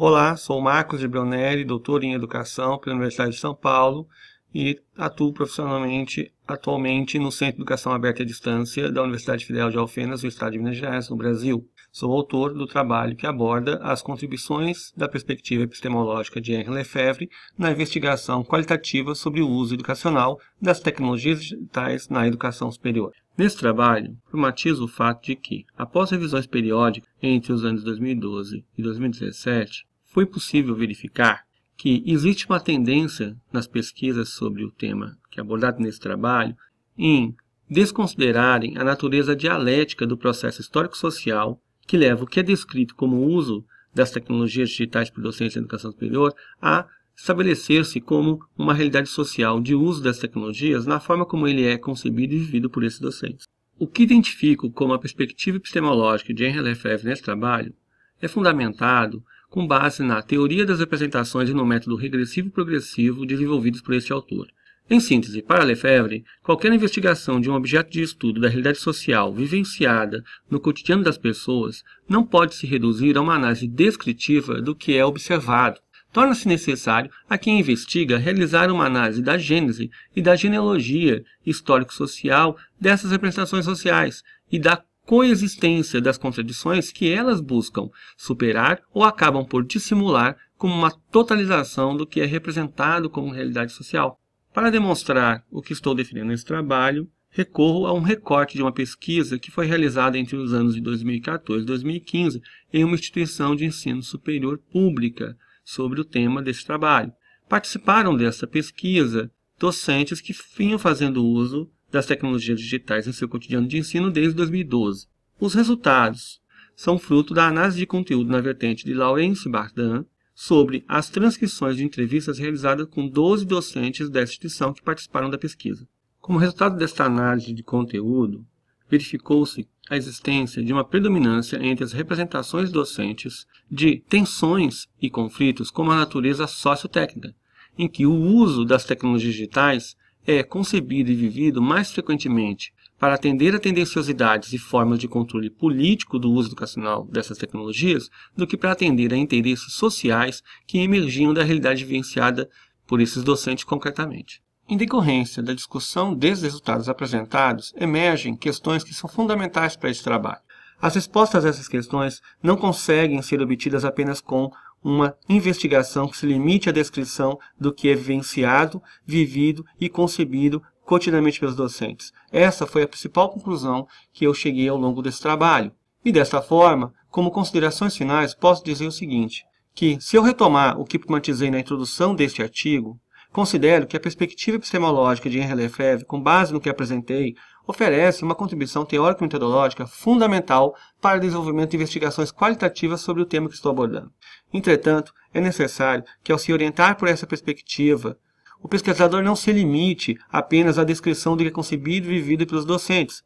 Olá, sou Marcos de Brunelli, doutor em Educação pela Universidade de São Paulo e atuo profissionalmente atualmente no Centro de Educação Aberta à Distância da Universidade Federal de Alfenas, no estado de Minas Gerais, no Brasil. Sou autor do trabalho que aborda as contribuições da perspectiva epistemológica de Henri Lefebvre na investigação qualitativa sobre o uso educacional das tecnologias digitais na educação superior. Nesse trabalho, problematizo o fato de que, após revisões periódicas entre os anos 2012 e 2017, foi possível verificar que existe uma tendência nas pesquisas sobre o tema que é abordado nesse trabalho em desconsiderarem a natureza dialética do processo histórico-social que leva o que é descrito como uso das tecnologias digitais por docência e educação superior a estabelecer-se como uma realidade social de uso das tecnologias na forma como ele é concebido e vivido por esses docentes. O que identifico como a perspectiva epistemológica de Henry Lefebvre nesse trabalho é fundamentado com base na teoria das representações e no método regressivo progressivo desenvolvidos por este autor. Em síntese, para Lefebvre, qualquer investigação de um objeto de estudo da realidade social vivenciada no cotidiano das pessoas não pode se reduzir a uma análise descritiva do que é observado. Torna-se necessário a quem investiga realizar uma análise da gênese e da genealogia histórico-social dessas representações sociais e da coexistência das contradições que elas buscam superar ou acabam por dissimular como uma totalização do que é representado como realidade social. Para demonstrar o que estou definindo nesse trabalho, recorro a um recorte de uma pesquisa que foi realizada entre os anos de 2014 e 2015 em uma instituição de ensino superior pública sobre o tema deste trabalho. Participaram dessa pesquisa docentes que vinham fazendo uso das tecnologias digitais em seu cotidiano de ensino desde 2012. Os resultados são fruto da análise de conteúdo na vertente de Laurence Bardan sobre as transcrições de entrevistas realizadas com 12 docentes da instituição que participaram da pesquisa. Como resultado desta análise de conteúdo, verificou-se a existência de uma predominância entre as representações docentes de tensões e conflitos com a natureza sociotécnica, em que o uso das tecnologias digitais é concebido e vivido mais frequentemente para atender a tendenciosidades e formas de controle político do uso educacional dessas tecnologias do que para atender a interesses sociais que emergiam da realidade vivenciada por esses docentes concretamente. Em decorrência da discussão desses resultados apresentados, emergem questões que são fundamentais para esse trabalho. As respostas a essas questões não conseguem ser obtidas apenas com uma investigação que se limite à descrição do que é vivenciado, vivido e concebido cotidianamente pelos docentes. Essa foi a principal conclusão que eu cheguei ao longo desse trabalho. E desta forma, como considerações finais, posso dizer o seguinte, que se eu retomar o que problematizei na introdução deste artigo, considero que a perspectiva epistemológica de Henri Lefebvre, com base no que apresentei, oferece uma contribuição teórico-metodológica fundamental para o desenvolvimento de investigações qualitativas sobre o tema que estou abordando. Entretanto, é necessário que, ao se orientar por essa perspectiva, o pesquisador não se limite apenas à descrição do que é concebido e vivido pelos docentes.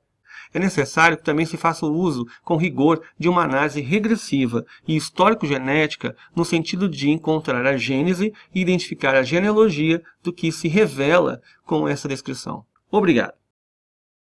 É necessário que também se faça o uso, com rigor, de uma análise regressiva e histórico-genética no sentido de encontrar a gênese e identificar a genealogia do que se revela com essa descrição. Obrigado.